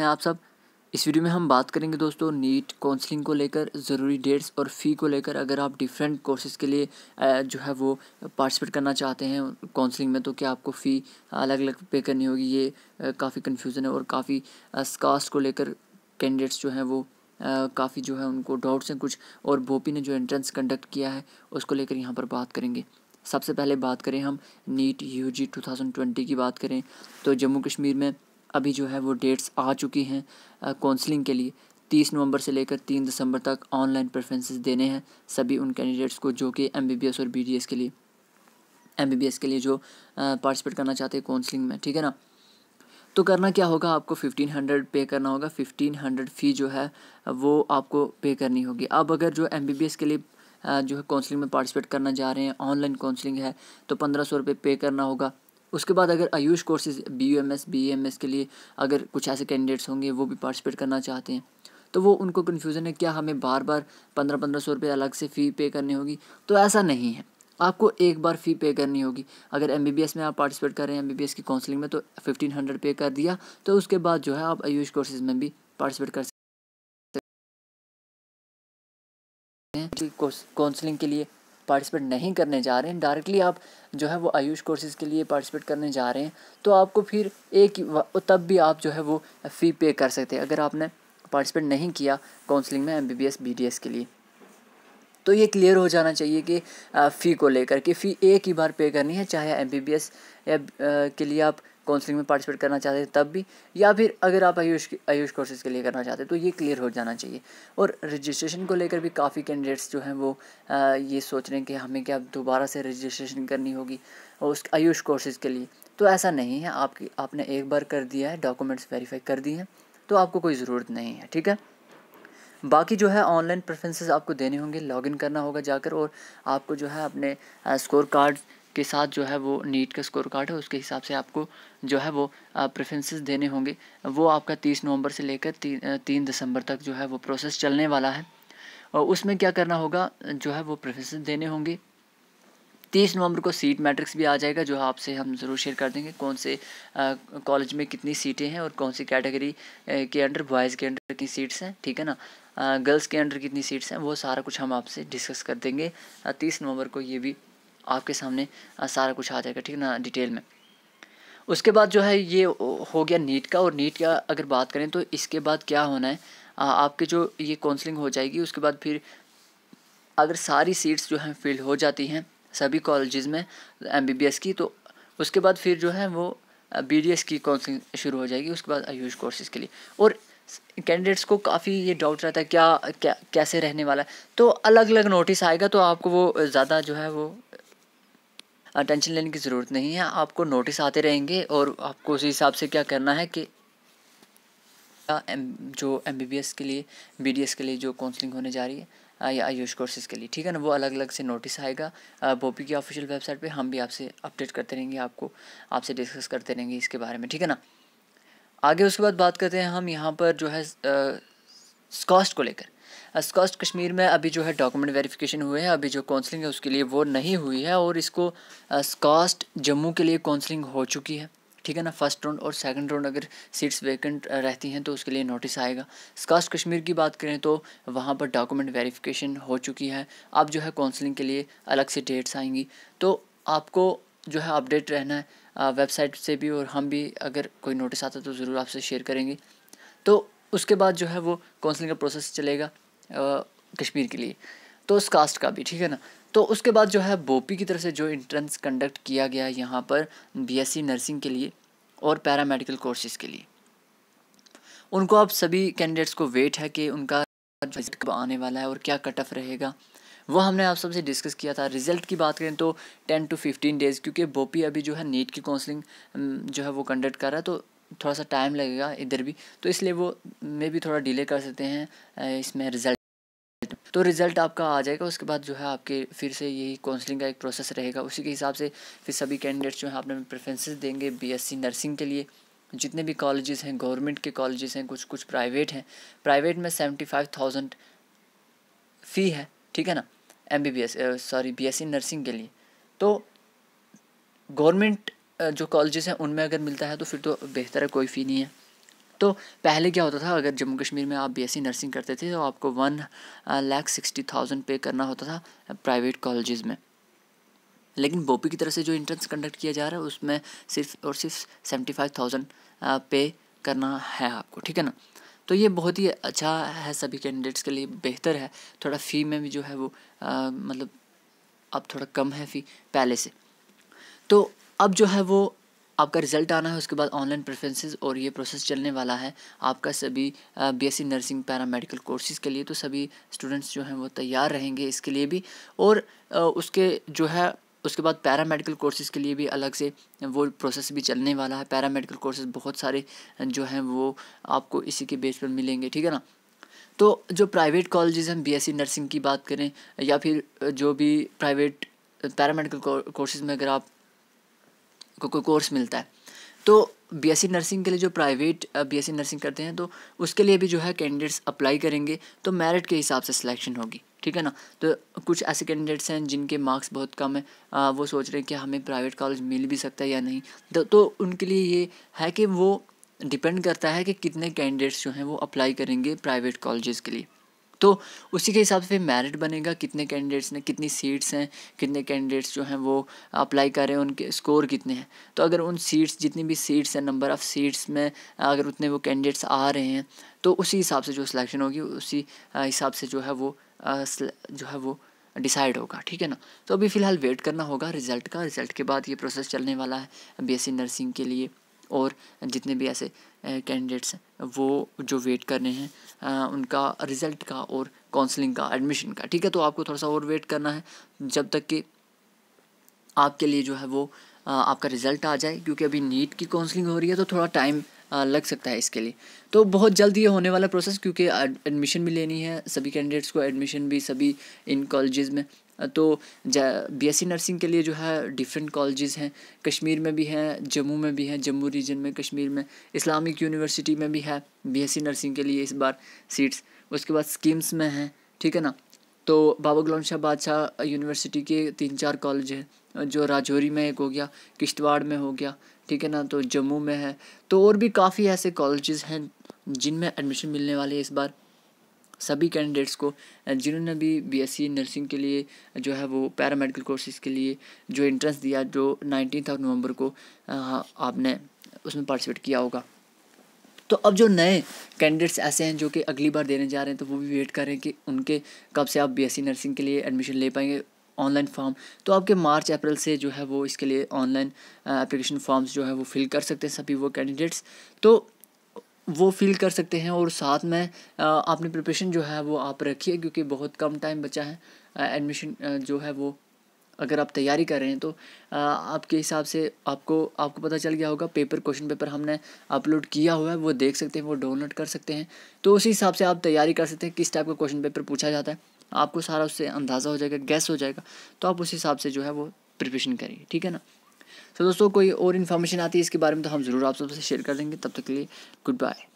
हैं आप सब इस वीडियो में हम बात करेंगे दोस्तों नीट काउंसलिंग को लेकर ज़रूरी डेट्स और फ़ी को लेकर अगर आप डिफरेंट कोर्सेज़ के लिए जो है वो पार्टिसिपेट करना चाहते हैं काउंसलिंग में तो क्या आपको फ़ी अलग अलग पे करनी होगी ये काफ़ी कन्फ्यूज़न है और काफ़ी कास्ट को लेकर कैंडिडेट्स जो हैं वो काफ़ी जो है उनको डाउट्स हैं कुछ और भोपी ने जो एंट्रेंस कंडक्ट किया है उसको लेकर यहाँ पर बात करेंगे सबसे पहले बात करें हम NEET U G two thousand twenty की बात करें तो जम्मू कश्मीर में अभी जो है वो डेट्स आ चुकी हैं काउंसलिंग के लिए तीस नवंबर से लेकर तीन दिसंबर तक ऑनलाइन प्रेफरेंसेस देने हैं सभी उन कैंडिडेट्स को जो कि एम और बी के लिए एम के लिए जो पार्टिसिपेट करना चाहते हैं काउंसलिंग में ठीक है ना तो करना क्या होगा आपको फिफ्टीन हंड्रेड पे करना होगा फिफ्टीन हंड्रेड फ़ी जो है वो आपको पे करनी होगी अब अगर जो एम के लिए जो है काउंसलिंग में पार्टिसिपेट करना जा रहे हैं ऑनलाइन काउंसलिंग है तो पंद्रह सौ रुपये पे करना होगा उसके बाद अगर AYUSH courses B U M S B M S के लिए अगर कुछ ऐसे कैंडिडेट्स होंगे वो भी पार्टिसिपेट करना चाहते हैं तो वो उनको कन्फ्यूज़न है क्या हमें बार बार पंद्रह पंद्रह सौ रुपये अलग से फ़ी पे करनी होगी तो ऐसा नहीं है आपको एक बार फ़ी पे करनी होगी अगर एम में आप पार्टिसिपेट कर रहे हैं एम की काउंसलिंग में तो फिफ्टीन हंड्रेड पे कर दिया तो उसके बाद जो है आप आयुष कोर्सेज में भी पार्टिसिपेट कर सकते हैं काउंसलिंग के लिए पार्टिसिपेट नहीं करने जा रहे हैं डायरेक्टली आप जो है वो आयुष कोर्सेज़ के लिए पार्टिसिपेट करने जा रहे हैं तो आपको फिर एक तब भी आप जो है वो फ़ी पे कर सकते हैं अगर आपने पार्टिसिपेट नहीं किया काउंसलिंग में M B B S B D S के लिए तो ये क्लियर हो जाना चाहिए कि फ़ी को लेकर कि फ़ी एक ही बार पे करनी है चाहे एम बी बी एस या के लिए आप काउंसलिंग में पार्टिसिपेट करना चाहते हैं तब भी या फिर अगर आप आयुष आयुष कोर्सेज़ के लिए करना चाहते हैं तो ये क्लियर हो जाना चाहिए और रजिस्ट्रेशन को लेकर भी काफ़ी कैंडिडेट्स जो हैं वो आ, ये सोच रहे हैं कि हमें क्या दोबारा से रजिस्ट्रेशन करनी होगी और उस आयुष कोर्सेज़ के लिए तो ऐसा नहीं है आपकी आपने एक बार कर दिया है डॉक्यूमेंट्स वेरीफाई कर दिए हैं तो आपको कोई ज़रूरत नहीं है ठीक है बाकी जो है ऑनलाइन प्रेफरेंसेस आपको देने होंगे लॉगिन करना होगा जाकर और आपको जो है अपने स्कोर कार्ड के साथ जो है वो नीट का स्कोर कार्ड है उसके हिसाब से आपको जो है वो प्रेफरेंसेस देने होंगे वो आपका तीस नवंबर से लेकर ती, तीन दिसंबर तक जो है वो प्रोसेस चलने वाला है और उसमें क्या करना होगा जो है वो प्रेफरेंसेस देने होंगे तीस नवंबर को सीट मैट्रिक्स भी आ जाएगा जो आपसे हम ज़रूर शेयर कर देंगे कौन से कॉलेज में कितनी सीटें हैं और कौन सी कैटेगरी के अंडर बॉयज़ के अंडर कितनी सीट्स हैं ठीक है ना गर्ल्स के अंडर कितनी सीट्स हैं वो सारा कुछ हम आपसे डिस्कस कर देंगे तीस नवंबर को ये भी आपके सामने सारा कुछ आ जाएगा ठीक है ना डिटेल में उसके बाद जो है ये हो गया नीट का और नीट का अगर बात करें तो इसके बाद क्या होना है आपके जो ये काउंसलिंग हो जाएगी उसके बाद फिर अगर सारी सीट्स जो हैं फिल हो जाती हैं सभी कॉलेजेस में एमबीबीएस की तो उसके बाद फिर जो है वो बीडीएस की काउंसलिंग शुरू हो जाएगी उसके बाद आयुष कोर्सेज के लिए और कैंडिडेट्स को काफ़ी ये डाउट रहता है क्या क्या कैसे रहने वाला है तो अलग अलग नोटिस आएगा तो आपको वो ज़्यादा जो है वो टेंशन लेने की ज़रूरत नहीं है आपको नोटिस आते रहेंगे और आपको उसी हिसाब से क्या करना है कि जो एम के लिए बी के लिए जो काउंसलिंग होने जा रही है या आयुष कोर्सेज के लिए ठीक है ना वो अलग अलग से नोटिस आएगा बोपी की ऑफिशियल वेबसाइट पे हम भी आपसे अपडेट करते रहेंगे आपको आपसे डिस्कस करते रहेंगे इसके बारे में ठीक है ना आगे उसके बाद बात करते हैं हम यहाँ पर जो है स्कॉस्ट को लेकर स्कॉस्ट कश्मीर में अभी जो है डॉक्यूमेंट वेरिफिकेशन हुए हैं अभी जो काउंसलिंग है उसके लिए वो नहीं हुई है और इसको स्कॉस्ट जम्मू के लिए काउंसलिंग हो चुकी है ठीक है ना फर्स्ट राउंड और सेकंड राउंड अगर सीट्स वेकेंट रहती हैं तो उसके लिए नोटिस आएगा स्कास्ट कश्मीर की बात करें तो वहाँ पर डॉक्यूमेंट वेरिफिकेशन हो चुकी है अब जो है काउंसलिंग के लिए अलग से डेट्स आएंगी तो आपको जो है अपडेट रहना है वेबसाइट से भी और हम भी अगर कोई नोटिस आता तो ज़रूर आपसे शेयर करेंगे तो उसके बाद जो है वो काउंसलिंग का प्रोसेस चलेगा कश्मीर के लिए तो उस कास्ट का भी ठीक है ना तो उसके बाद जो है बोपी की तरफ से जो इंट्रेंस कंडक्ट किया गया है यहाँ पर बीएससी नर्सिंग के लिए और पैरामेडिकल कोर्सेज़ के लिए उनको अब सभी कैंडिडेट्स को वेट है कि उनका रिजल्ट कब आने वाला है और क्या कट ऑफ रहेगा वो हमने आप सबसे डिस्कस किया था रिजल्ट की बात करें तो टेन टू फिफ्टीन डेज़ क्योंकि बोपी अभी जो है नीट की काउंसलिंग जो है वो कंडक्ट कर रहा है तो थोड़ा सा टाइम लगेगा इधर भी तो इसलिए वो मे भी थोड़ा डिले कर सकते हैं इसमें रिजल्ट तो रिज़ल्ट आपका आ जाएगा उसके बाद जो है आपके फिर से यही काउंसलिंग का एक प्रोसेस रहेगा उसी के हिसाब से फिर सभी कैंडिडेट्स जो हैं आपने प्रेफरेंसेस देंगे बीएससी नर्सिंग के लिए जितने भी कॉलेजेस हैं गवर्नमेंट के कॉलेजेस हैं कुछ कुछ प्राइवेट हैं प्राइवेट में सेवेंटी फाइव थाउजेंड फ़ी है ठीक है ना M B B S sorry B S C nursing के लिए तो गवर्नमेंट जो कॉलेजेस हैं उनमें अगर मिलता है तो फिर तो बेहतर है कोई फ़ी नहीं है तो पहले क्या होता था अगर जम्मू कश्मीर में आप बीएससी नर्सिंग करते थे तो आपको वन लैख सिक्सटी थाउजेंड पे करना होता था प्राइवेट कॉलेजेस में लेकिन बोपी की तरफ से जो इंट्रेंस कंडक्ट किया जा रहा है उसमें सिर्फ और सिर्फ सेवेंटी फाइव थाउजेंड पे करना है आपको ठीक है ना तो ये बहुत ही अच्छा है सभी कैंडिडेट्स के लिए बेहतर है थोड़ा फ़ी में भी जो है वो आ, मतलब अब थोड़ा कम है फ़ी पहले से तो अब जो है वो आपका रिजल्ट आना है उसके बाद ऑनलाइन प्रेफरेंसेस और ये प्रोसेस चलने वाला है आपका सभी बीएससी नर्सिंग पैरामेडिकल कोर्सेज़ के लिए तो सभी स्टूडेंट्स जो हैं वो तैयार रहेंगे इसके लिए भी और उसके जो है उसके बाद पैरामेडिकल कोर्सेज के लिए भी अलग से वो प्रोसेस भी चलने वाला है पैरामेडिकल कोर्सेज बहुत सारे जो हैं वो आपको इसी के बेस पर मिलेंगे ठीक है ना तो जो प्राइवेट कॉलेजेस हम बीएससी नर्सिंग की बात करें या फिर जो भी प्राइवेट पैरामेडिकल कोर्सेज में अगर आप को कोई कोर्स मिलता है तो बी नर्सिंग के लिए जो प्राइवेट बी नर्सिंग करते हैं तो उसके लिए भी जो है कैंडिडेट्स अप्लाई करेंगे तो मेरिट के हिसाब से सिलेक्शन होगी ठीक है ना तो कुछ ऐसे कैंडिडेट्स हैं जिनके मार्क्स बहुत कम है आ, वो सोच रहे हैं कि हमें प्राइवेट कॉलेज मिल भी सकता है या नहीं तो, तो उनके लिए ये है कि वो डिपेंड करता है कि कितने कैंडिडेट्स जो हैं वो अप्लाई करेंगे प्राइवेट कॉलेज़ के लिए तो उसी के हिसाब से मेरिट बनेगा कितने कैंडिडेट्स ने कितनी सीट्स हैं कितने कैंडिडेट्स जो हैं वो अप्लाई कर रहे हैं उनके स्कोर कितने हैं तो अगर उन सीट्स जितनी भी सीट्स हैं नंबर ऑफ़ सीट्स में अगर उतने वो कैंडिडेट्स आ रहे हैं तो उसी हिसाब से जो सिलेक्शन होगी उसी हिसाब से जो है वो जो है वो डिसाइड होगा ठीक है ना तो अभी फ़िलहाल वेट करना होगा रिज़ल्ट का रिज़ल्ट के बाद ये प्रोसेस चलने वाला है बीएससी नर्सिंग के लिए और जितने भी ऐसे कैंडिडेट्स हैं वो जो वेट कर रहे हैं उनका रिज़ल्ट का और काउंसलिंग का एडमिशन का ठीक है तो आपको थोड़ा सा और वेट करना है जब तक कि आपके लिए जो है वो आपका रिज़ल्ट आ जाए क्योंकि अभी नीट की काउंसलिंग हो रही है तो थोड़ा टाइम लग सकता है इसके लिए तो बहुत जल्द ये होने वाला प्रोसेस क्योंकि एडमिशन भी लेनी है सभी कैंडिडेट्स को एडमिशन भी सभी इन कॉलेजेस में तो बीएससी नर्सिंग के लिए जो है डिफरेंट कॉलेजेस हैं कश्मीर में भी हैं जम्मू में भी हैं जम्मू रीजन में कश्मीर में इस्लामिक यूनिवर्सिटी में भी है बीएससी नर्सिंग के लिए इस बार सीट्स उसके बाद स्कीम्स में हैं ठीक है ना तो बाबा गुलाम शाह बादशाह यूनिवर्सिटी के तीन चार कॉलेज हैं जो राजौरी में एक हो गया किश्तवाड़ में हो गया ठीक है ना तो जम्मू में है तो और भी काफ़ी ऐसे कॉलेजेस हैं जिनमें एडमिशन मिलने वाले इस बार सभी कैंडिडेट्स को जिन्होंने भी बीएससी नर्सिंग के लिए जो है वो पैरामेडिकल कोर्सेज के लिए जो इंट्रेंस दिया जो नाइनटीन ऑफ नवंबर को आपने उसमें पार्टिसिपेट किया होगा तो अब जो नए कैंडिडेट्स ऐसे हैं जो कि अगली बार देने जा रहे हैं तो वो भी वेट कर रहे हैं कि उनके कब से आप बीएससी नर्सिंग के लिए एडमिशन ले पाएंगे ऑनलाइन फॉर्म तो आपके मार्च अप्रैल से जो है वो इसके लिए ऑनलाइन एप्लीकेशन फॉर्म्स जो है वो फिल कर सकते हैं सभी वो कैंडिडेट्स तो वो फील कर सकते हैं और साथ में आपने प्रिपरेशन जो है वो आप रखिए क्योंकि बहुत कम टाइम बचा है एडमिशन जो है वो अगर आप तैयारी कर रहे हैं तो आपके हिसाब से आपको आपको पता चल गया होगा पेपर क्वेश्चन पेपर हमने अपलोड किया हुआ है वो देख सकते हैं वो डाउनलोड कर सकते हैं तो उसी हिसाब से आप तैयारी कर सकते हैं किस टाइप का क्वेश्चन पेपर पूछा जाता है आपको सारा उससे अंदाज़ा हो जाएगा गैस हो जाएगा तो आप उस हिसाब से जो है वो प्रिपरेशन करिए ठीक है ना तो दोस्तों कोई और इन्फॉर्मेशन आती है इसके बारे में तो हम ज़रूर आप सबसे शेयर कर देंगे तब तक के लिए गुड बाय